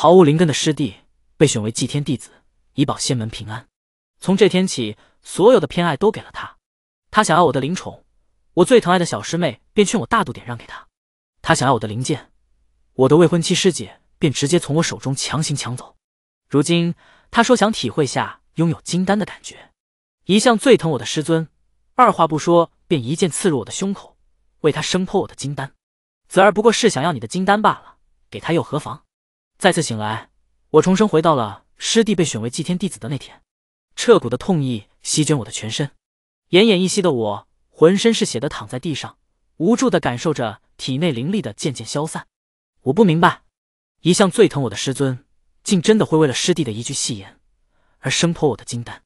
毫无灵根的师弟被选为祭天弟子，以保仙门平安。从这天起，所有的偏爱都给了他。他想要我的灵宠，我最疼爱的小师妹便劝我大度点让给他。他想要我的灵剑，我的未婚妻师姐便直接从我手中强行抢走。如今他说想体会下拥有金丹的感觉，一向最疼我的师尊，二话不说便一剑刺入我的胸口，为他生剖我的金丹。泽儿不过是想要你的金丹罢了，给他又何妨？再次醒来，我重生回到了师弟被选为祭天弟子的那天。彻骨的痛意席卷我的全身，奄奄一息的我浑身是血的躺在地上，无助的感受着体内灵力的渐渐消散。我不明白，一向最疼我的师尊，竟真的会为了师弟的一句戏言而生破我的金丹。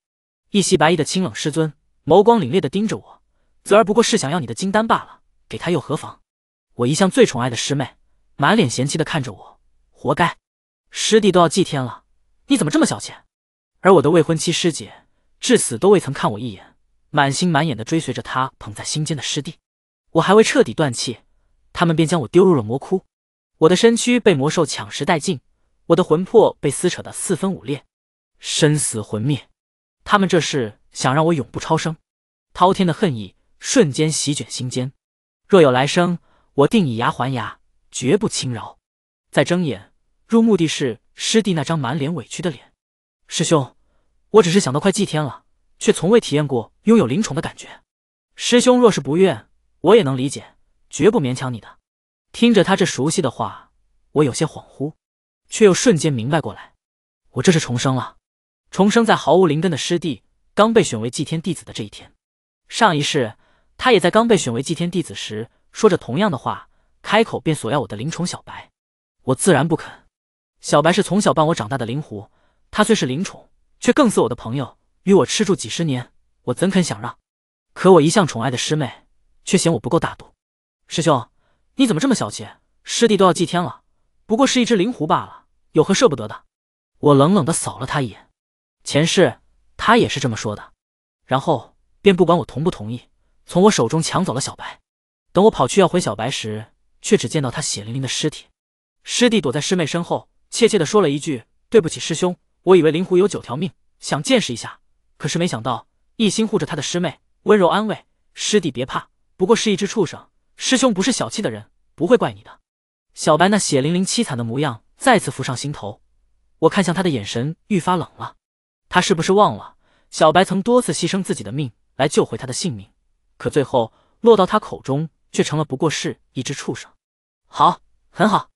一袭白衣的清冷师尊眸光凛冽的盯着我：“泽儿不过是想要你的金丹罢了，给他又何妨？”我一向最宠爱的师妹，满脸嫌弃的看着我：“活该。”师弟都要祭天了，你怎么这么小气？而我的未婚妻师姐，至死都未曾看我一眼，满心满眼的追随着他，捧在心间的师弟。我还未彻底断气，他们便将我丢入了魔窟。我的身躯被魔兽抢食殆尽，我的魂魄被撕扯的四分五裂，生死魂灭。他们这是想让我永不超生。滔天的恨意瞬间席卷心间，若有来生，我定以牙还牙，绝不轻饶。再睁眼。入目的是师弟那张满脸委屈的脸，师兄，我只是想到快祭天了，却从未体验过拥有灵宠的感觉。师兄若是不愿，我也能理解，绝不勉强你的。听着他这熟悉的话，我有些恍惚，却又瞬间明白过来，我这是重生了，重生在毫无灵根的师弟刚被选为祭天弟子的这一天。上一世，他也在刚被选为祭天弟子时，说着同样的话，开口便索要我的灵宠小白，我自然不肯。小白是从小伴我长大的灵狐，它虽是灵宠，却更似我的朋友，与我吃住几十年，我怎肯想让？可我一向宠爱的师妹，却嫌我不够大度。师兄，你怎么这么小气？师弟都要祭天了，不过是一只灵狐罢了，有何舍不得的？我冷冷地扫了他一眼。前世他也是这么说的，然后便不管我同不同意，从我手中抢走了小白。等我跑去要回小白时，却只见到他血淋淋的尸体。师弟躲在师妹身后。怯怯地说了一句：“对不起，师兄，我以为灵狐有九条命，想见识一下，可是没想到一心护着他的师妹温柔安慰师弟别怕，不过是一只畜生。师兄不是小气的人，不会怪你的。”小白那血淋淋、凄惨的模样再次浮上心头，我看向他的眼神愈发冷了。他是不是忘了，小白曾多次牺牲自己的命来救回他的性命，可最后落到他口中却成了不过是一只畜生？好，很好，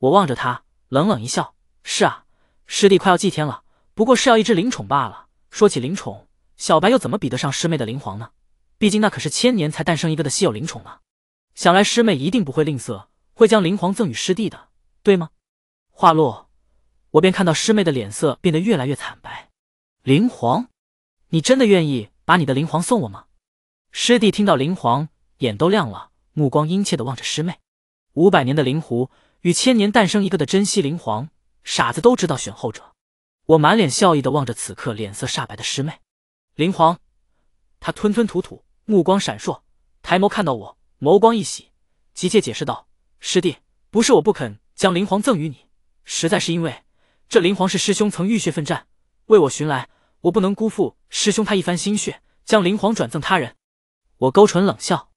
我望着他。冷冷一笑，是啊，师弟快要祭天了，不过是要一只灵宠罢了。说起灵宠，小白又怎么比得上师妹的灵皇呢？毕竟那可是千年才诞生一个的稀有灵宠呢。想来师妹一定不会吝啬，会将灵皇赠与师弟的，对吗？话落，我便看到师妹的脸色变得越来越惨白。灵皇，你真的愿意把你的灵皇送我吗？师弟听到灵皇，眼都亮了，目光殷切的望着师妹。五百年的灵狐。与千年诞生一个的珍惜灵皇，傻子都知道选后者。我满脸笑意的望着此刻脸色煞白的师妹灵皇，他吞吞吐吐，目光闪烁，抬眸看到我，眸光一喜，急切解释道：“师弟，不是我不肯将灵皇赠与你，实在是因为这灵皇是师兄曾浴血奋战为我寻来，我不能辜负师兄他一番心血，将灵皇转赠他人。”我勾唇冷笑，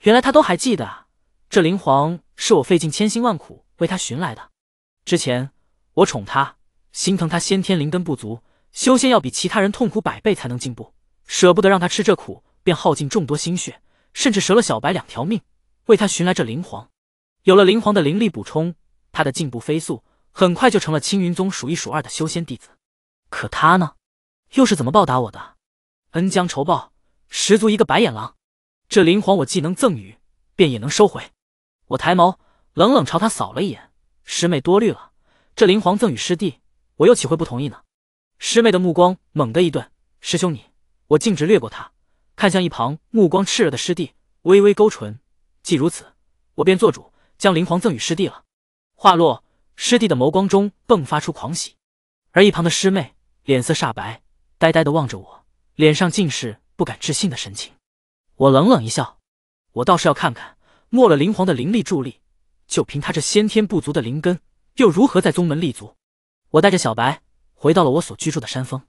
原来他都还记得啊，这灵皇。是我费尽千辛万苦为他寻来的。之前我宠他，心疼他先天灵根不足，修仙要比其他人痛苦百倍才能进步，舍不得让他吃这苦，便耗尽众多心血，甚至折了小白两条命，为他寻来这灵皇。有了灵皇的灵力补充，他的进步飞速，很快就成了青云宗数一数二的修仙弟子。可他呢，又是怎么报答我的？恩将仇报，十足一个白眼狼。这灵皇我既能赠予，便也能收回。我抬眸，冷冷朝他扫了一眼：“师妹多虑了，这灵皇赠与师弟，我又岂会不同意呢？”师妹的目光猛地一顿，师兄你……我径直掠过他，看向一旁目光炽热的师弟，微微勾唇：“既如此，我便做主将灵皇赠与师弟了。”话落，师弟的眸光中迸发出狂喜，而一旁的师妹脸色煞白，呆呆地望着我，脸上尽是不敢置信的神情。我冷冷一笑：“我倒是要看看。”没了灵皇的灵力助力，就凭他这先天不足的灵根，又如何在宗门立足？我带着小白回到了我所居住的山峰，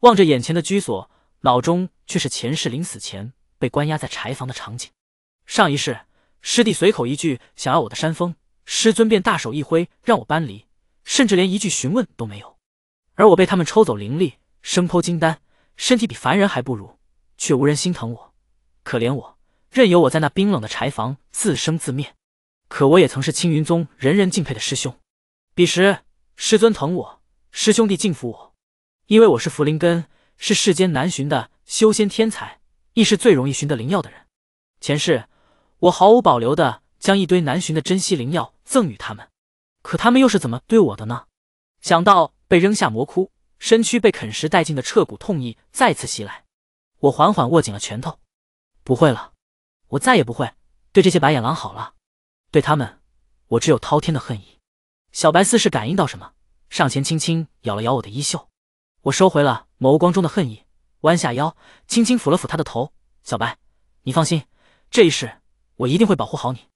望着眼前的居所，脑中却是前世临死前被关押在柴房的场景。上一世，师弟随口一句想要我的山峰，师尊便大手一挥让我搬离，甚至连一句询问都没有。而我被他们抽走灵力，生剖金丹，身体比凡人还不如，却无人心疼我，可怜我。任由我在那冰冷的柴房自生自灭，可我也曾是青云宗人人敬佩的师兄。彼时师尊疼我，师兄弟敬服我，因为我是茯苓根，是世间难寻的修仙天才，亦是最容易寻得灵药的人。前世我毫无保留的将一堆难寻的珍稀灵药赠予他们，可他们又是怎么对我的呢？想到被扔下魔窟，身躯被啃食殆尽的彻骨痛意再次袭来，我缓缓握紧了拳头。不会了。我再也不会对这些白眼狼好了，对他们，我只有滔天的恨意。小白似是感应到什么，上前轻轻咬了咬我的衣袖。我收回了眸光中的恨意，弯下腰，轻轻抚了抚他的头。小白，你放心，这一世我一定会保护好你。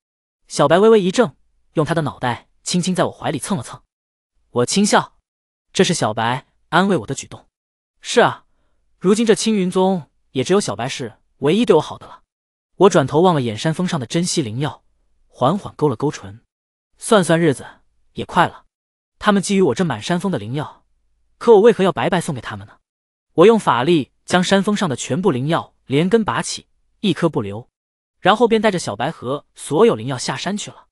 小白微微一怔，用他的脑袋轻轻在我怀里蹭了蹭。我轻笑，这是小白安慰我的举动。是啊，如今这青云宗也只有小白是唯一对我好的了。我转头望了眼山峰上的珍稀灵药，缓缓勾了勾唇，算算日子也快了。他们觊觎我这满山峰的灵药，可我为何要白白送给他们呢？我用法力将山峰上的全部灵药连根拔起，一颗不留，然后便带着小白和所有灵药下山去了。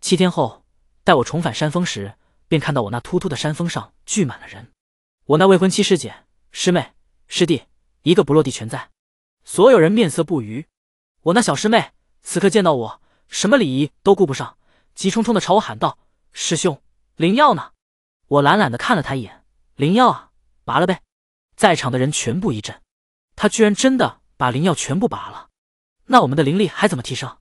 七天后，待我重返山峰时，便看到我那秃秃的山峰上聚满了人，我那未婚妻、师姐、师妹、师弟一个不落地全在，所有人面色不愉。我那小师妹此刻见到我，什么礼仪都顾不上，急冲冲的朝我喊道：“师兄，灵药呢？”我懒懒的看了她一眼：“灵药啊，拔了呗。”在场的人全部一震，他居然真的把灵药全部拔了！那我们的灵力还怎么提升？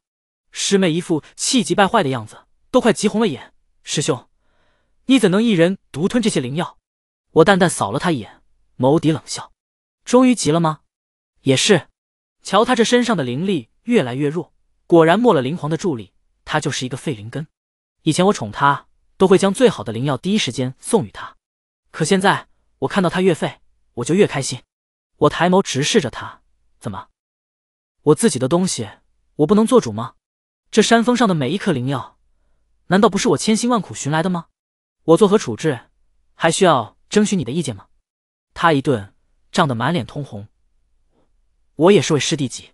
师妹一副气急败坏的样子，都快急红了眼。师兄，你怎能一人独吞这些灵药？我淡淡扫了他一眼，眸底冷笑：“终于急了吗？也是。”瞧他这身上的灵力越来越弱，果然没了灵皇的助力，他就是一个废灵根。以前我宠他，都会将最好的灵药第一时间送与他，可现在我看到他越废，我就越开心。我抬眸直视着他，怎么？我自己的东西，我不能做主吗？这山峰上的每一颗灵药，难道不是我千辛万苦寻来的吗？我作何处置，还需要征询你的意见吗？他一顿，涨得满脸通红。我也是为师弟急。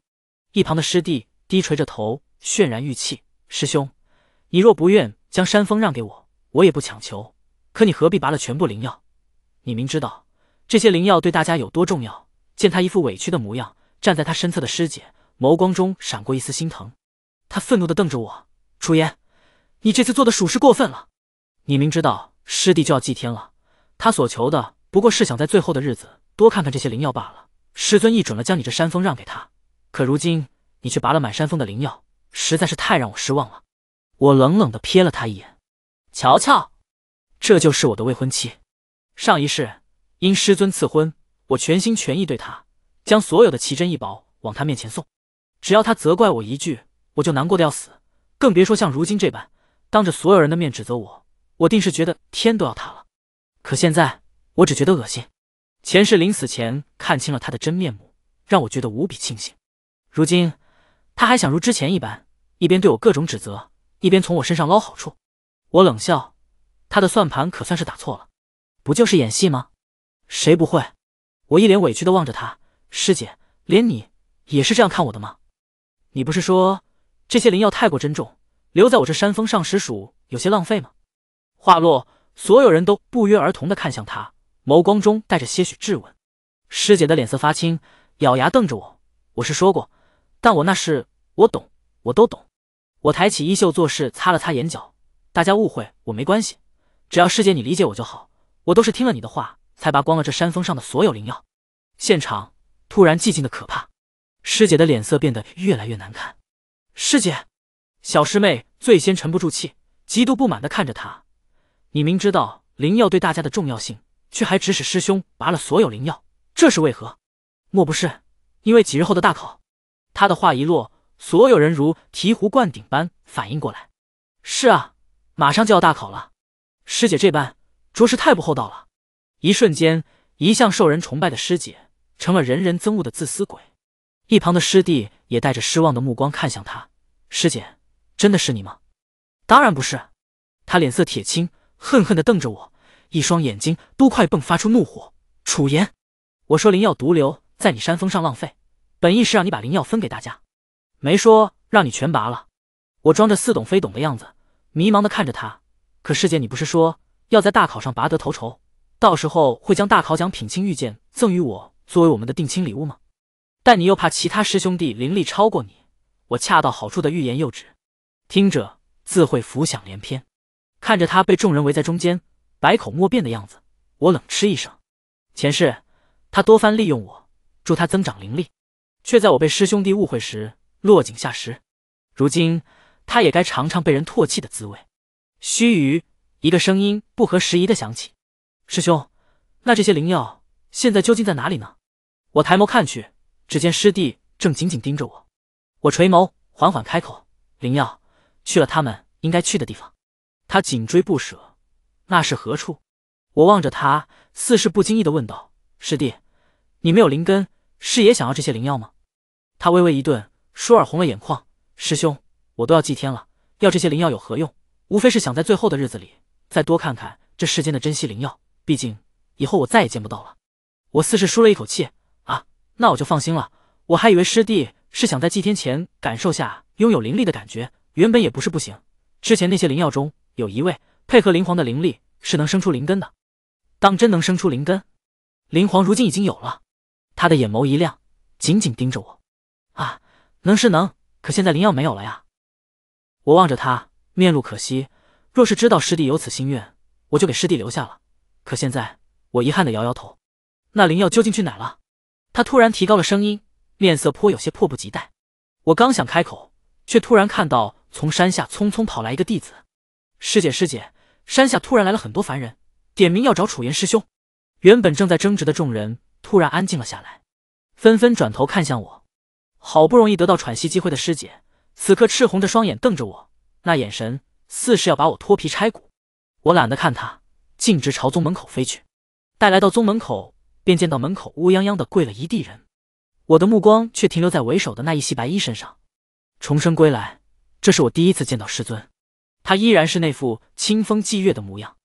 一旁的师弟低垂着头，泫然欲泣：“师兄，你若不愿将山峰让给我，我也不强求。可你何必拔了全部灵药？你明知道这些灵药对大家有多重要。见他一副委屈的模样，站在他身侧的师姐眸光中闪过一丝心疼。他愤怒的瞪着我，楚言，你这次做的属实过分了。你明知道师弟就要祭天了，他所求的不过是想在最后的日子多看看这些灵药罢了。师尊一准了将你这山峰让给他，可如今你却拔了满山峰的灵药，实在是太让我失望了。我冷冷的瞥了他一眼，瞧瞧，这就是我的未婚妻。上一世因师尊赐婚，我全心全意对他，将所有的奇珍异宝往他面前送，只要他责怪我一句，我就难过的要死，更别说像如今这般当着所有人的面指责我，我定是觉得天都要塌了。可现在我只觉得恶心。前世临死前看清了他的真面目，让我觉得无比庆幸。如今他还想如之前一般，一边对我各种指责，一边从我身上捞好处。我冷笑，他的算盘可算是打错了。不就是演戏吗？谁不会？我一脸委屈的望着他，师姐，连你也是这样看我的吗？你不是说这些灵药太过珍重，留在我这山峰上实属有些浪费吗？话落，所有人都不约而同的看向他。眸光中带着些许质问，师姐的脸色发青，咬牙瞪着我。我是说过，但我那是我懂，我都懂。我抬起衣袖，做事擦了擦眼角。大家误会我没关系，只要师姐你理解我就好。我都是听了你的话，才拔光了这山峰上的所有灵药。现场突然寂静的可怕，师姐的脸色变得越来越难看。师姐，小师妹最先沉不住气，极度不满的看着她。你明知道灵药对大家的重要性。却还指使师兄拔了所有灵药，这是为何？莫不是因为几日后的大考？他的话一落，所有人如醍醐灌顶般反应过来。是啊，马上就要大考了，师姐这般，着实太不厚道了。一瞬间，一向受人崇拜的师姐，成了人人憎恶的自私鬼。一旁的师弟也带着失望的目光看向他。师姐，真的是你吗？当然不是。他脸色铁青，恨恨地瞪着我。一双眼睛都快迸发出怒火。楚言，我说灵药毒瘤在你山峰上浪费，本意是让你把灵药分给大家，没说让你全拔了。我装着似懂非懂的样子，迷茫的看着他。可师姐，你不是说要在大考上拔得头筹，到时候会将大考奖品青玉剑赠与我作为我们的定亲礼物吗？但你又怕其他师兄弟灵力超过你，我恰到好处的欲言又止，听者自会浮想联翩。看着他被众人围在中间。百口莫辩的样子，我冷嗤一声。前世他多番利用我，助他增长灵力，却在我被师兄弟误会时落井下石。如今他也该尝尝被人唾弃的滋味。须臾，一个声音不合时宜的响起：“师兄，那这些灵药现在究竟在哪里呢？”我抬眸看去，只见师弟正紧紧盯着我。我垂眸，缓缓开口：“灵药去了他们应该去的地方。”他紧追不舍。那是何处？我望着他，似是不经意地问道：“师弟，你没有灵根，是也想要这些灵药吗？”他微微一顿，倏尔红了眼眶：“师兄，我都要祭天了，要这些灵药有何用？无非是想在最后的日子里再多看看这世间的珍惜灵药，毕竟以后我再也见不到了。”我似是舒了一口气：“啊，那我就放心了。我还以为师弟是想在祭天前感受下拥有灵力的感觉，原本也不是不行。之前那些灵药中有一味。”配合灵皇的灵力是能生出灵根的，当真能生出灵根？灵皇如今已经有了，他的眼眸一亮，紧紧盯着我。啊，能是能，可现在灵药没有了呀！我望着他，面露可惜。若是知道师弟有此心愿，我就给师弟留下了。可现在，我遗憾的摇摇头。那灵药究竟去哪了？他突然提高了声音，面色颇有些迫不及待。我刚想开口，却突然看到从山下匆匆跑来一个弟子。师姐，师姐！山下突然来了很多凡人，点名要找楚岩师兄。原本正在争执的众人突然安静了下来，纷纷转头看向我。好不容易得到喘息机会的师姐，此刻赤红着双眼瞪着我，那眼神似是要把我脱皮拆骨。我懒得看他，径直朝宗门口飞去。待来到宗门口，便见到门口乌泱泱的跪了一地人。我的目光却停留在为首的那一袭白衣身上。重生归来，这是我第一次见到师尊。他依然是那副清风霁月的模样，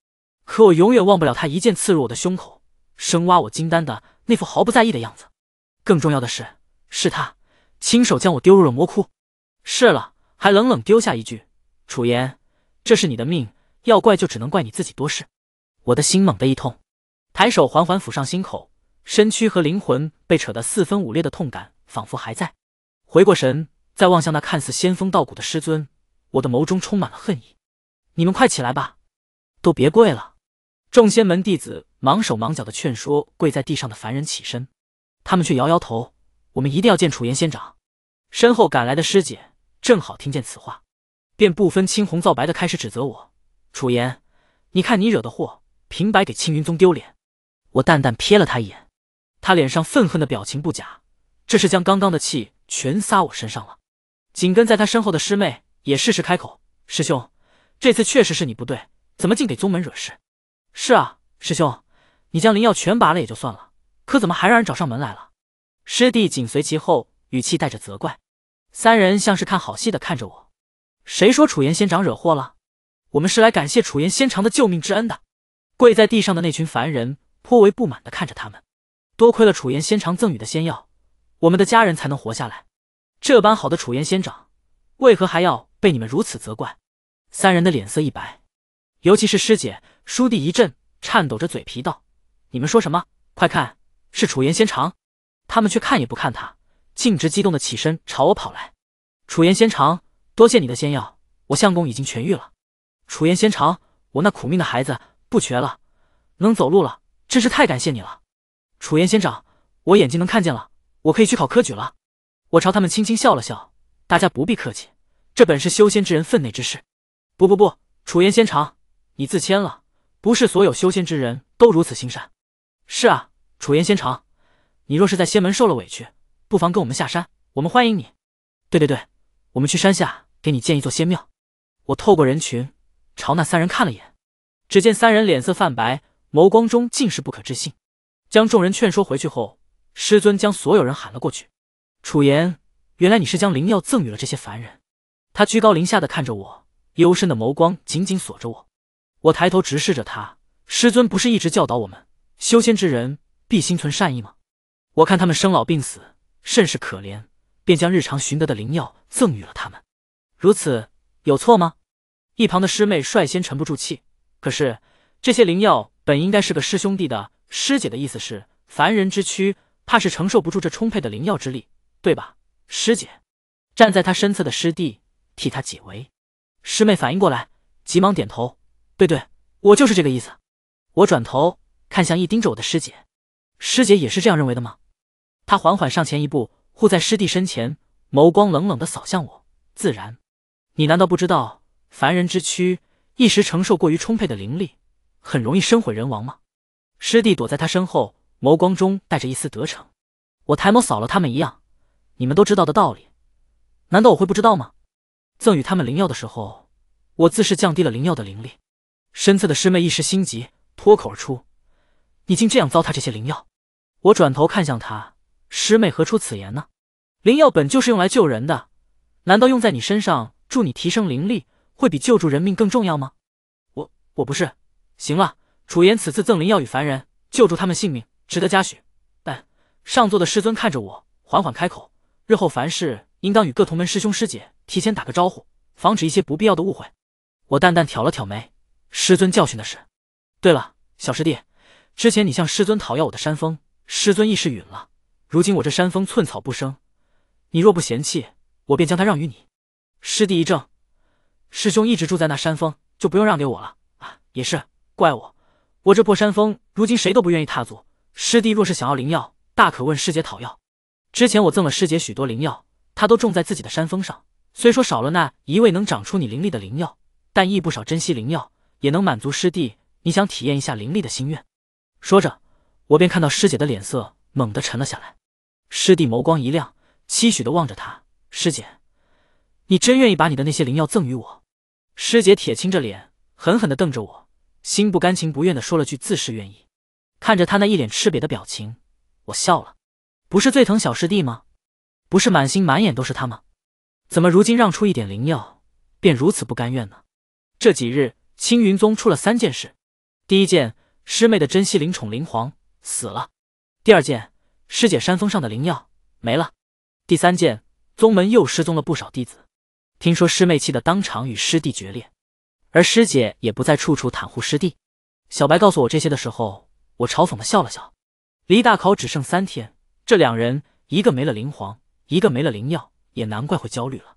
可我永远忘不了他一剑刺入我的胸口，生挖我金丹的那副毫不在意的样子。更重要的是，是他亲手将我丢入了魔窟。是了，还冷冷丢下一句：“楚言，这是你的命，要怪就只能怪你自己多事。”我的心猛地一痛，抬手缓缓抚上心口，身躯和灵魂被扯得四分五裂的痛感仿佛还在。回过神，再望向那看似仙风道骨的师尊。我的眸中充满了恨意，你们快起来吧，都别跪了。众仙门弟子忙手忙脚的劝说跪在地上的凡人起身，他们却摇摇头。我们一定要见楚岩仙长。身后赶来的师姐正好听见此话，便不分青红皂白的开始指责我：“楚岩，你看你惹的祸，平白给青云宗丢脸。”我淡淡瞥了他一眼，他脸上愤恨的表情不假，这是将刚刚的气全撒我身上了。紧跟在他身后的师妹。也适时开口：“师兄，这次确实是你不对，怎么竟给宗门惹事？”“是啊，师兄，你将灵药全拔了也就算了，可怎么还让人找上门来了？”师弟紧随其后，语气带着责怪。三人像是看好戏的看着我：“谁说楚岩仙长惹祸了？我们是来感谢楚岩仙长的救命之恩的。”跪在地上的那群凡人颇为不满的看着他们：“多亏了楚岩仙长赠予的仙药，我们的家人才能活下来。这般好的楚岩仙长，为何还要？”被你们如此责怪，三人的脸色一白，尤其是师姐叔弟一震，颤抖着嘴皮道：“你们说什么？快看，是楚言仙长！”他们却看也不看他，径直激动的起身朝我跑来。楚言仙长，多谢你的仙药，我相公已经痊愈了。楚言仙长，我那苦命的孩子不瘸了，能走路了，真是太感谢你了。楚言仙长，我眼睛能看见了，我可以去考科举了。我朝他们轻轻笑了笑，大家不必客气。这本是修仙之人分内之事。不不不，楚言仙长，你自谦了，不是所有修仙之人都如此心善。是啊，楚言仙长，你若是在仙门受了委屈，不妨跟我们下山，我们欢迎你。对对对，我们去山下给你建一座仙庙。我透过人群朝那三人看了眼，只见三人脸色泛白，眸光中尽是不可置信。将众人劝说回去后，师尊将所有人喊了过去。楚言，原来你是将灵药赠予了这些凡人。他居高临下的看着我，幽深的眸光紧紧锁着我。我抬头直视着他，师尊不是一直教导我们，修仙之人必心存善意吗？我看他们生老病死，甚是可怜，便将日常寻得的灵药赠予了他们，如此有错吗？一旁的师妹率先沉不住气，可是这些灵药本应该是个师兄弟的，师姐的意思是凡人之躯，怕是承受不住这充沛的灵药之力，对吧？师姐，站在他身侧的师弟。替他解围，师妹反应过来，急忙点头。对对，我就是这个意思。我转头看向一盯着我的师姐，师姐也是这样认为的吗？她缓缓上前一步，护在师弟身前，眸光冷冷的扫向我。自然，你难道不知道凡人之躯一时承受过于充沛的灵力，很容易身毁人亡吗？师弟躲在他身后，眸光中带着一丝得逞。我抬眸扫了他们一样，你们都知道的道理，难道我会不知道吗？赠予他们灵药的时候，我自是降低了灵药的灵力。身侧的师妹一时心急，脱口而出：“你竟这样糟蹋这些灵药！”我转头看向她：“师妹何出此言呢？灵药本就是用来救人的，难道用在你身上助你提升灵力，会比救助人命更重要吗？”我我不是。行了，楚言此次赠灵药与凡人，救助他们性命，值得嘉许。但上座的师尊看着我，缓缓开口：“日后凡事应当与各同门师兄师姐。”提前打个招呼，防止一些不必要的误会。我淡淡挑了挑眉：“师尊教训的是。”对了，小师弟，之前你向师尊讨要我的山峰，师尊亦是允了。如今我这山峰寸草不生，你若不嫌弃，我便将它让与你。师弟一怔：“师兄一直住在那山峰，就不用让给我了啊！”也是怪我，我这破山峰如今谁都不愿意踏足。师弟若是想要灵药，大可问师姐讨要。之前我赠了师姐许多灵药，她都种在自己的山峰上。虽说少了那一味能长出你灵力的灵药，但亦不少珍惜灵药，也能满足师弟你想体验一下灵力的心愿。说着，我便看到师姐的脸色猛地沉了下来。师弟眸光一亮，期许的望着她：“师姐，你真愿意把你的那些灵药赠予我？”师姐铁青着脸，狠狠地瞪着我，心不甘情不愿地说了句“自是愿意”。看着他那一脸吃瘪的表情，我笑了。不是最疼小师弟吗？不是满心满眼都是他吗？怎么如今让出一点灵药，便如此不甘愿呢？这几日青云宗出了三件事：第一件，师妹的珍稀灵宠灵皇死了；第二件，师姐山峰上的灵药没了；第三件，宗门又失踪了不少弟子。听说师妹气得当场与师弟决裂，而师姐也不再处处袒护师弟。小白告诉我这些的时候，我嘲讽的笑了笑。离大考只剩三天，这两人一个没了灵皇，一个没了灵药。也难怪会焦虑了。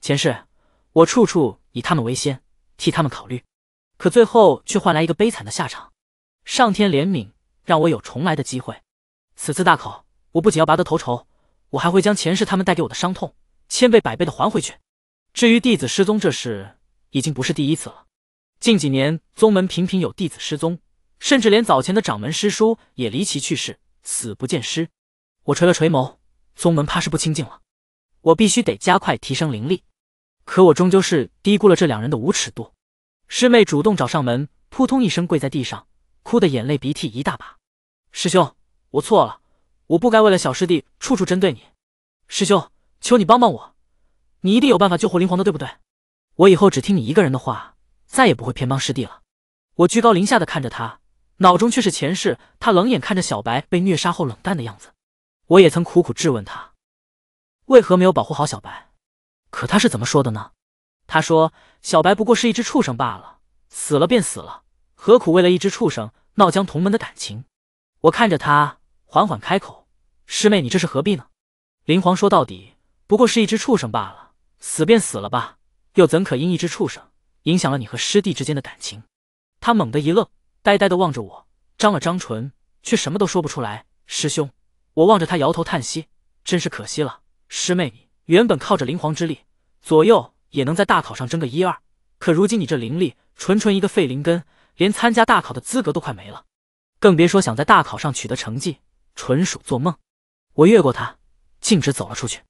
前世我处处以他们为先，替他们考虑，可最后却换来一个悲惨的下场。上天怜悯，让我有重来的机会。此次大考，我不仅要拔得头筹，我还会将前世他们带给我的伤痛千倍百倍的还回去。至于弟子失踪这事，已经不是第一次了。近几年宗门频频有弟子失踪，甚至连早前的掌门师叔也离奇去世，死不见尸。我垂了垂眸，宗门怕是不清净了。我必须得加快提升灵力，可我终究是低估了这两人的无尺度。师妹主动找上门，扑通一声跪在地上，哭得眼泪鼻涕一大把。师兄，我错了，我不该为了小师弟处处针对你。师兄，求你帮帮我，你一定有办法救活灵皇的，对不对？我以后只听你一个人的话，再也不会偏帮师弟了。我居高临下的看着他，脑中却是前世他冷眼看着小白被虐杀后冷淡的样子。我也曾苦苦质问他。为何没有保护好小白？可他是怎么说的呢？他说：“小白不过是一只畜生罢了，死了便死了，何苦为了一只畜生闹僵同门的感情？”我看着他，缓缓开口：“师妹，你这是何必呢？”林皇说：“到底不过是一只畜生罢了，死便死了吧，又怎可因一只畜生影响了你和师弟之间的感情？”他猛地一愣，呆呆地望着我，张了张唇，却什么都说不出来。师兄，我望着他，摇头叹息：“真是可惜了。”师妹，你原本靠着灵皇之力，左右也能在大考上争个一二。可如今你这灵力，纯纯一个废灵根，连参加大考的资格都快没了，更别说想在大考上取得成绩，纯属做梦。我越过他，径直走了出去，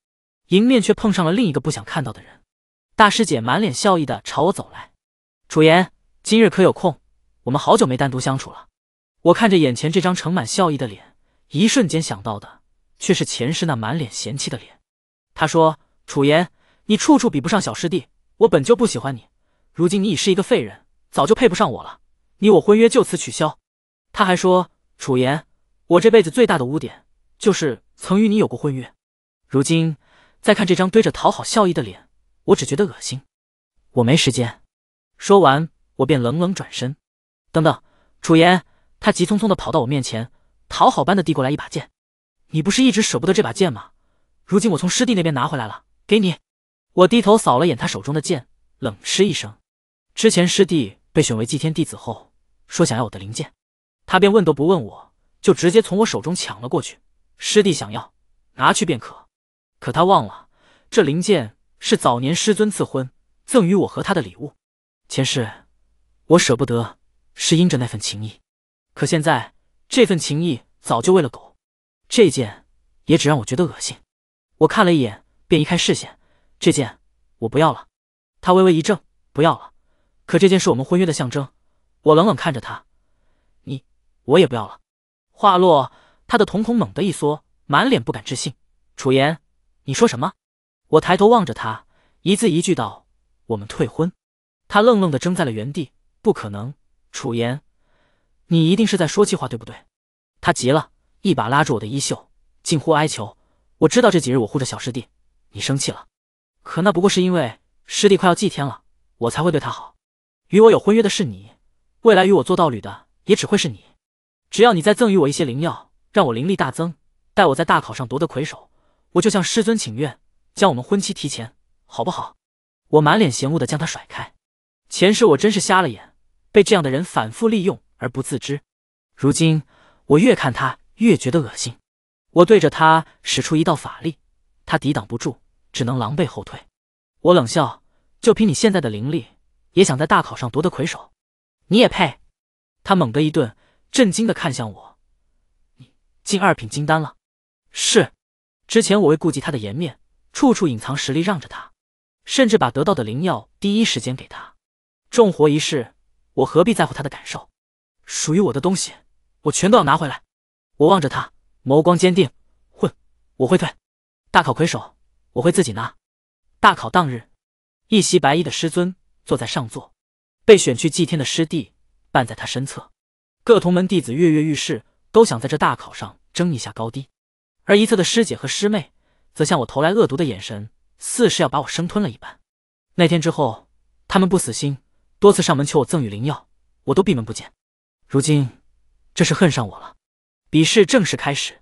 迎面却碰上了另一个不想看到的人。大师姐满脸笑意的朝我走来：“楚言，今日可有空？我们好久没单独相处了。”我看着眼前这张盛满笑意的脸，一瞬间想到的却是前世那满脸嫌弃的脸。他说：“楚言，你处处比不上小师弟，我本就不喜欢你，如今你已是一个废人，早就配不上我了，你我婚约就此取消。”他还说：“楚言，我这辈子最大的污点就是曾与你有过婚约，如今再看这张堆着讨好笑意的脸，我只觉得恶心。”我没时间。说完，我便冷冷转身。等等，楚言！他急匆匆地跑到我面前，讨好般的递过来一把剑：“你不是一直舍不得这把剑吗？”如今我从师弟那边拿回来了，给你。我低头扫了眼他手中的剑，冷嗤一声。之前师弟被选为祭天弟子后，说想要我的灵剑，他便问都不问，我就直接从我手中抢了过去。师弟想要，拿去便可。可他忘了，这灵剑是早年师尊赐婚赠予我和他的礼物。前世我舍不得，是因着那份情谊。可现在这份情谊早就喂了狗，这剑也只让我觉得恶心。我看了一眼，便移开视线。这件我不要了。他微微一怔，不要了？可这件是我们婚约的象征。我冷冷看着他，你我也不要了。话落，他的瞳孔猛地一缩，满脸不敢置信。楚言，你说什么？我抬头望着他，一字一句道：“我们退婚。”他愣愣的怔在了原地，不可能！楚言，你一定是在说气话对不对？他急了，一把拉住我的衣袖，近乎哀求。我知道这几日我护着小师弟，你生气了，可那不过是因为师弟快要祭天了，我才会对他好。与我有婚约的是你，未来与我做道侣的也只会是你。只要你再赠予我一些灵药，让我灵力大增，待我在大考上夺得魁首，我就向师尊请愿，将我们婚期提前，好不好？我满脸嫌恶的将他甩开。前世我真是瞎了眼，被这样的人反复利用而不自知。如今我越看他越觉得恶心。我对着他使出一道法力，他抵挡不住，只能狼狈后退。我冷笑：“就凭你现在的灵力，也想在大考上夺得魁首？你也配？”他猛地一顿，震惊地看向我：“你进二品金丹了？”“是。”之前我为顾及他的颜面，处处隐藏实力让着他，甚至把得到的灵药第一时间给他。重活一世，我何必在乎他的感受？属于我的东西，我全都要拿回来。我望着他。眸光坚定，混我会退大考魁首，我会自己拿。大考当日，一袭白衣的师尊坐在上座，被选去祭天的师弟伴在他身侧，各同门弟子跃跃欲试，都想在这大考上争一下高低。而一侧的师姐和师妹，则向我投来恶毒的眼神，似是要把我生吞了一般。那天之后，他们不死心，多次上门求我赠与灵药，我都闭门不见。如今，这是恨上我了。比试正式开始，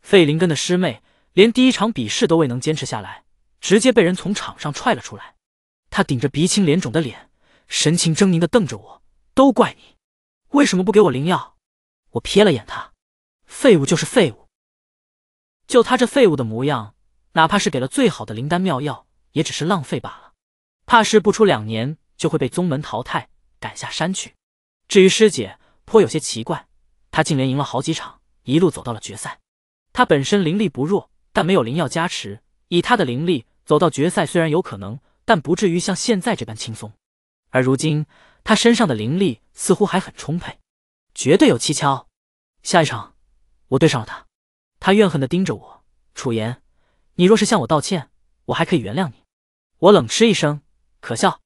费林根的师妹连第一场比试都未能坚持下来，直接被人从场上踹了出来。他顶着鼻青脸肿的脸，神情狰狞的瞪着我：“都怪你，为什么不给我灵药？”我瞥了眼他，废物就是废物，就他这废物的模样，哪怕是给了最好的灵丹妙药，也只是浪费罢了。怕是不出两年就会被宗门淘汰，赶下山去。至于师姐，颇有些奇怪，她竟连赢了好几场。一路走到了决赛，他本身灵力不弱，但没有灵药加持，以他的灵力走到决赛虽然有可能，但不至于像现在这般轻松。而如今他身上的灵力似乎还很充沛，绝对有蹊跷。下一场，我对上了他。他怨恨地盯着我，楚言，你若是向我道歉，我还可以原谅你。我冷嗤一声，可笑。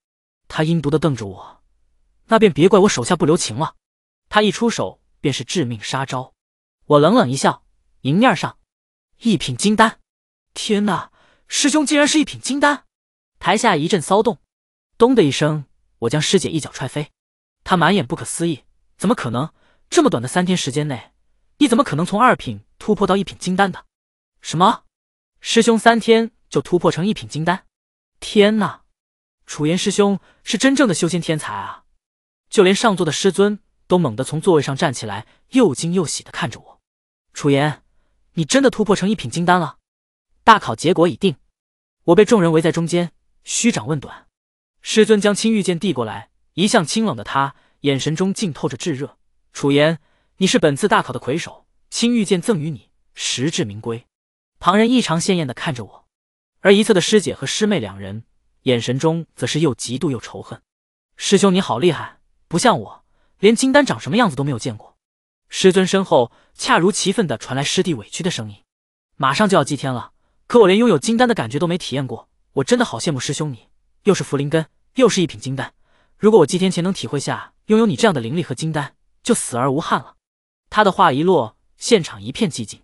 他阴毒地瞪着我，那便别怪我手下不留情了。他一出手便是致命杀招。我冷冷一笑，迎面上，一品金丹！天哪，师兄竟然是一品金丹！台下一阵骚动。咚的一声，我将师姐一脚踹飞，她满眼不可思议：怎么可能？这么短的三天时间内，你怎么可能从二品突破到一品金丹的？什么？师兄三天就突破成一品金丹？天哪！楚言师兄是真正的修仙天才啊！就连上座的师尊都猛地从座位上站起来，又惊又喜地看着我。楚言，你真的突破成一品金丹了？大考结果已定，我被众人围在中间，虚长问短。师尊将青玉剑递过来，一向清冷的他，眼神中浸透着炙热。楚言，你是本次大考的魁首，青玉剑赠与你，实至名归。旁人异常鲜艳的看着我，而一侧的师姐和师妹两人，眼神中则是又嫉妒又仇恨。师兄你好厉害，不像我，连金丹长什么样子都没有见过。师尊身后，恰如其分的传来师弟委屈的声音：“马上就要祭天了，可我连拥有金丹的感觉都没体验过，我真的好羡慕师兄你，又是茯苓根，又是一品金丹。如果我祭天前能体会下拥有你这样的灵力和金丹，就死而无憾了。”他的话一落，现场一片寂静，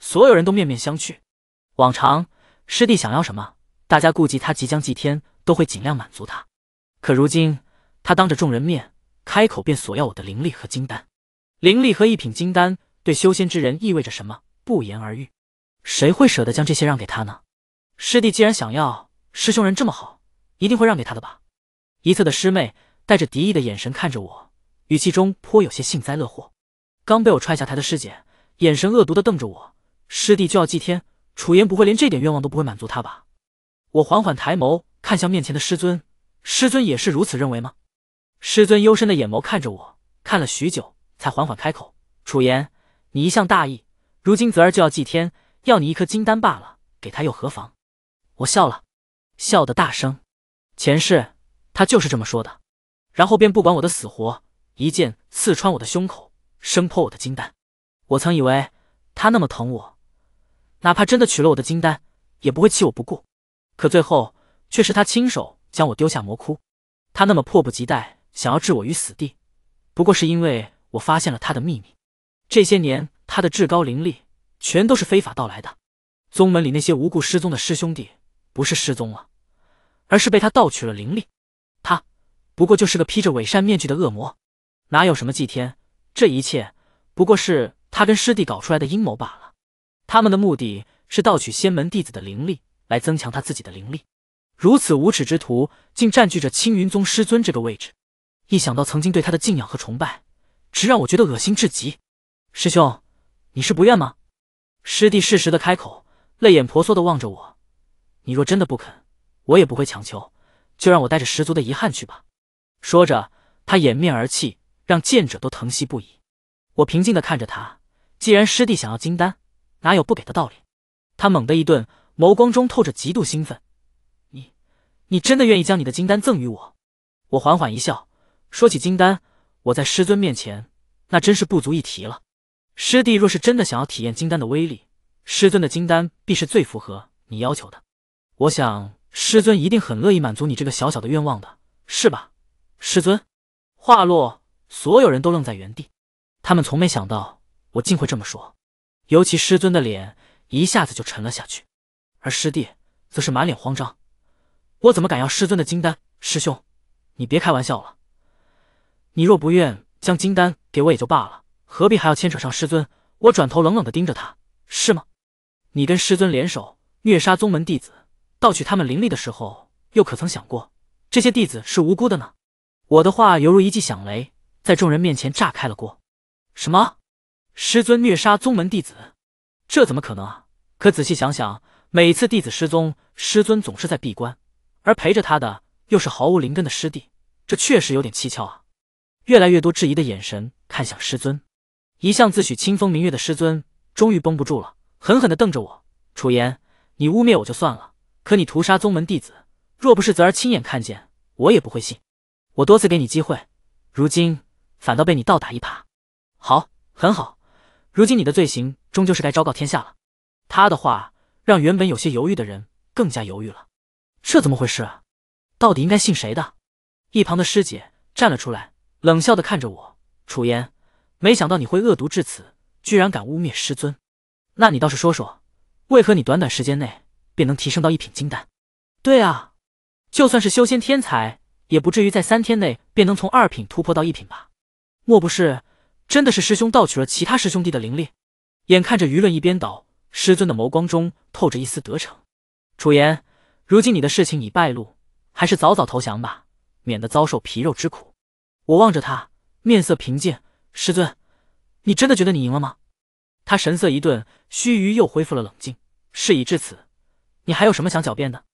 所有人都面面相觑。往常师弟想要什么，大家顾及他即将祭天，都会尽量满足他。可如今，他当着众人面开口便索要我的灵力和金丹。灵力和一品金丹对修仙之人意味着什么，不言而喻。谁会舍得将这些让给他呢？师弟既然想要，师兄人这么好，一定会让给他的吧？一侧的师妹带着敌意的眼神看着我，语气中颇有些幸灾乐祸。刚被我踹下台的师姐眼神恶毒的瞪着我，师弟就要祭天，楚言不会连这点愿望都不会满足他吧？我缓缓抬眸看向面前的师尊，师尊也是如此认为吗？师尊幽深的眼眸看着我，看了许久。才缓缓开口：“楚言，你一向大意，如今泽儿就要祭天，要你一颗金丹罢了，给他又何妨？”我笑了，笑得大声。前世他就是这么说的，然后便不管我的死活，一剑刺穿我的胸口，生破我的金丹。我曾以为他那么疼我，哪怕真的取了我的金丹，也不会弃我不顾。可最后却是他亲手将我丢下魔窟。他那么迫不及待想要置我于死地，不过是因为。我发现了他的秘密，这些年他的至高灵力全都是非法盗来的。宗门里那些无故失踪的师兄弟，不是失踪了，而是被他盗取了灵力。他不过就是个披着伪善面具的恶魔，哪有什么祭天？这一切不过是他跟师弟搞出来的阴谋罢了。他们的目的是盗取仙门弟子的灵力，来增强他自己的灵力。如此无耻之徒，竟占据着青云宗师尊这个位置。一想到曾经对他的敬仰和崇拜，只让我觉得恶心至极，师兄，你是不愿吗？师弟适时的开口，泪眼婆娑的望着我。你若真的不肯，我也不会强求，就让我带着十足的遗憾去吧。说着，他掩面而泣，让见者都疼惜不已。我平静的看着他，既然师弟想要金丹，哪有不给的道理？他猛地一顿，眸光中透着极度兴奋。你，你真的愿意将你的金丹赠与我？我缓缓一笑，说起金丹。我在师尊面前，那真是不足一提了。师弟若是真的想要体验金丹的威力，师尊的金丹必是最符合你要求的。我想师尊一定很乐意满足你这个小小的愿望的，是吧，师尊？话落，所有人都愣在原地，他们从没想到我竟会这么说。尤其师尊的脸一下子就沉了下去，而师弟则是满脸慌张。我怎么敢要师尊的金丹？师兄，你别开玩笑了。你若不愿将金丹给我也就罢了，何必还要牵扯上师尊？我转头冷冷的盯着他，是吗？你跟师尊联手虐杀宗门弟子，盗取他们灵力的时候，又可曾想过这些弟子是无辜的呢？我的话犹如一记响雷，在众人面前炸开了锅。什么？师尊虐杀宗门弟子？这怎么可能啊？可仔细想想，每次弟子失踪，师尊总是在闭关，而陪着他的又是毫无灵根的师弟，这确实有点蹊跷啊。越来越多质疑的眼神看向师尊，一向自诩清风明月的师尊终于绷不住了，狠狠地瞪着我：“楚言，你污蔑我就算了，可你屠杀宗门弟子，若不是泽儿亲眼看见，我也不会信。我多次给你机会，如今反倒被你倒打一耙。好，很好，如今你的罪行终究是该昭告天下了。”他的话让原本有些犹豫的人更加犹豫了。这怎么回事？啊？到底应该信谁的？一旁的师姐站了出来。冷笑的看着我，楚言，没想到你会恶毒至此，居然敢污蔑师尊。那你倒是说说，为何你短短时间内便能提升到一品金丹？对啊，就算是修仙天才，也不至于在三天内便能从二品突破到一品吧？莫不是真的是师兄盗取了其他师兄弟的灵力？眼看着舆论一边倒，师尊的眸光中透着一丝得逞。楚言，如今你的事情已败露，还是早早投降吧，免得遭受皮肉之苦。我望着他，面色平静。师尊，你真的觉得你赢了吗？他神色一顿，须臾又恢复了冷静。事已至此，你还有什么想狡辩的？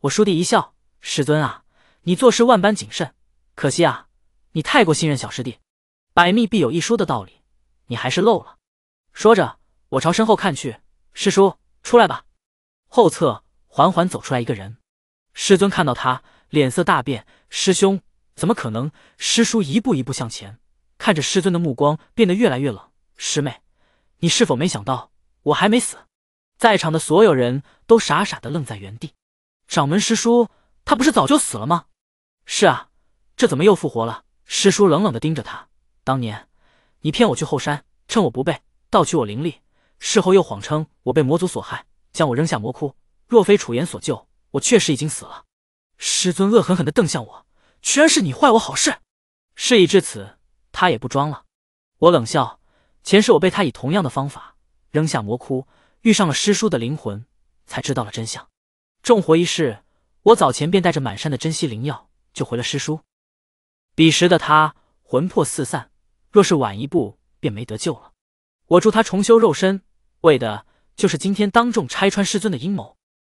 我叔弟一笑，师尊啊，你做事万般谨慎，可惜啊，你太过信任小师弟。百密必有一疏的道理，你还是漏了。说着，我朝身后看去，师叔，出来吧。后侧缓缓走出来一个人。师尊看到他，脸色大变。师兄。怎么可能？师叔一步一步向前，看着师尊的目光变得越来越冷。师妹，你是否没想到我还没死？在场的所有人都傻傻的愣在原地。掌门师叔，他不是早就死了吗？是啊，这怎么又复活了？师叔冷冷的盯着他。当年你骗我去后山，趁我不备盗取我灵力，事后又谎称我被魔族所害，将我扔下魔窟。若非楚言所救，我确实已经死了。师尊恶狠狠的瞪向我。居然是你坏我好事！事已至此，他也不装了。我冷笑，前世我被他以同样的方法扔下魔窟，遇上了师叔的灵魂，才知道了真相。重活一世，我早前便带着满山的珍稀灵药救回了师叔。彼时的他魂魄四散，若是晚一步，便没得救了。我助他重修肉身，为的就是今天当众拆穿师尊的阴谋。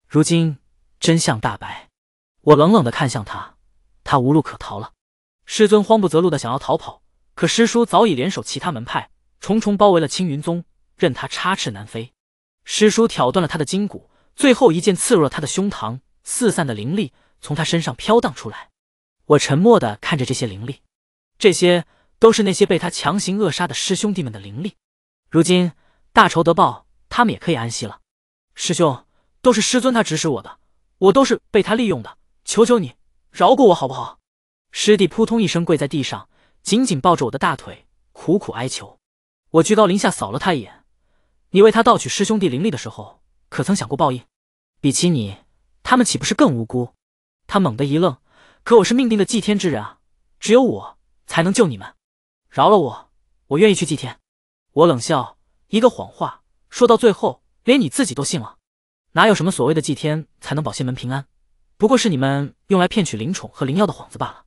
如今真相大白，我冷冷的看向他。他无路可逃了，师尊慌不择路的想要逃跑，可师叔早已联手其他门派，重重包围了青云宗，任他插翅难飞。师叔挑断了他的筋骨，最后一剑刺入了他的胸膛，四散的灵力从他身上飘荡出来。我沉默的看着这些灵力，这些都是那些被他强行扼杀的师兄弟们的灵力，如今大仇得报，他们也可以安息了。师兄，都是师尊他指使我的，我都是被他利用的，求求你。饶过我好不好？师弟扑通一声跪在地上，紧紧抱着我的大腿，苦苦哀求。我居高临下扫了他一眼：“你为他盗取师兄弟灵力的时候，可曾想过报应？比起你，他们岂不是更无辜？”他猛地一愣。可我是命定的祭天之人啊，只有我才能救你们。饶了我，我愿意去祭天。我冷笑：“一个谎话，说到最后连你自己都信了，哪有什么所谓的祭天才能保仙门平安？”不过是你们用来骗取灵宠和灵药的幌子罢了。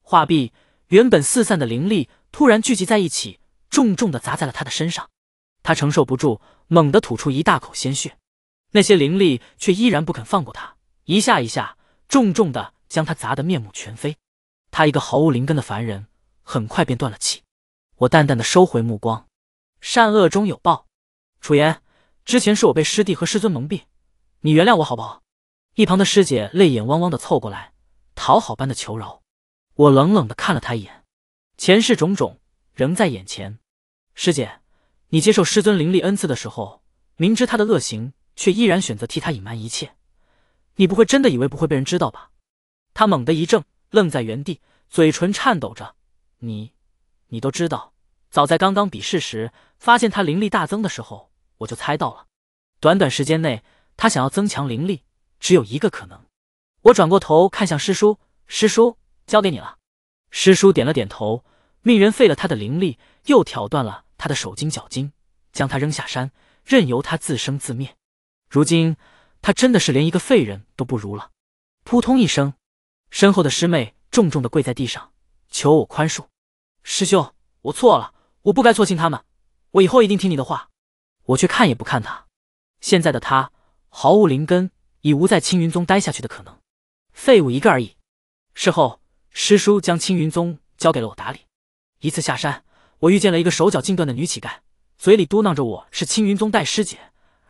话毕，原本四散的灵力突然聚集在一起，重重的砸在了他的身上。他承受不住，猛地吐出一大口鲜血。那些灵力却依然不肯放过他，一下一下，重重的将他砸得面目全非。他一个毫无灵根的凡人，很快便断了气。我淡淡的收回目光，善恶终有报。楚言，之前是我被师弟和师尊蒙蔽，你原谅我好不好？一旁的师姐泪眼汪汪的凑过来，讨好般的求饶。我冷冷的看了她一眼，前世种种仍在眼前。师姐，你接受师尊灵力恩赐的时候，明知他的恶行，却依然选择替他隐瞒一切。你不会真的以为不会被人知道吧？她猛地一怔，愣在原地，嘴唇颤抖着：“你，你都知道？早在刚刚比试时，发现他灵力大增的时候，我就猜到了。短短时间内，他想要增强灵力。”只有一个可能，我转过头看向师叔，师叔交给你了。师叔点了点头，命人废了他的灵力，又挑断了他的手筋脚筋，将他扔下山，任由他自生自灭。如今他真的是连一个废人都不如了。扑通一声，身后的师妹重重的跪在地上，求我宽恕。师兄，我错了，我不该错信他们，我以后一定听你的话。我却看也不看他，现在的他毫无灵根。已无在青云宗待下去的可能，废物一个而已。事后，师叔将青云宗交给了我打理。一次下山，我遇见了一个手脚尽断的女乞丐，嘴里嘟囔着：“我是青云宗带师姐。”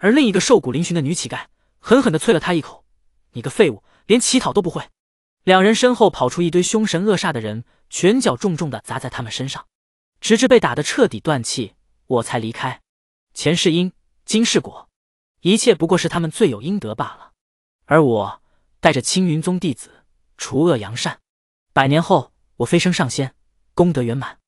而另一个瘦骨嶙峋的女乞丐狠狠地啐了她一口：“你个废物，连乞讨都不会！”两人身后跑出一堆凶神恶煞的人，拳脚重重的砸在他们身上，直至被打得彻底断气，我才离开。前世因，今世果，一切不过是他们罪有应得罢了。而我带着青云宗弟子除恶扬善，百年后我飞升上仙，功德圆满。